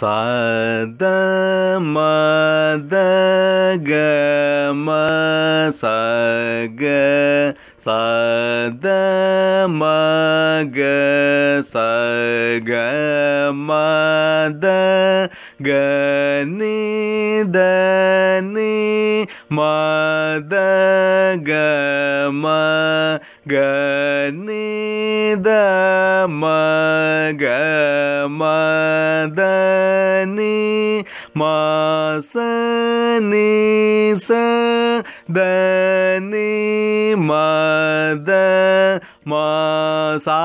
സദ മദ ഗ മ സ ഗ സദ മ ഗ സ ഗ മദ ഗ നി ദ നി மத க ம க நி த ம க மத நீ மாச நீ ச த நீ மத மாசா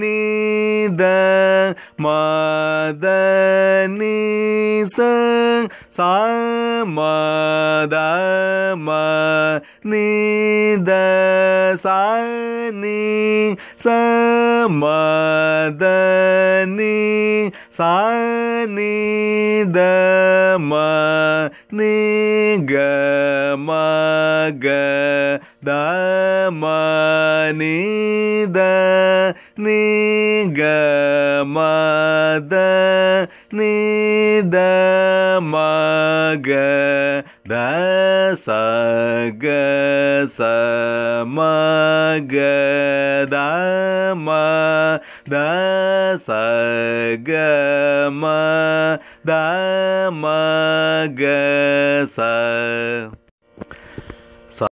நீ த மா ni sa sa da ma ni da sa ni ma da ni ni da ma ni ga ma ga da ma ni da ni ಗ ಮದ ನಿದ ಮಗ ದ ಸ ಗ ಸ ಮಗ ದ ಮ ದ ಸ ಗ ಮ ದ ಮ ಗ ಸ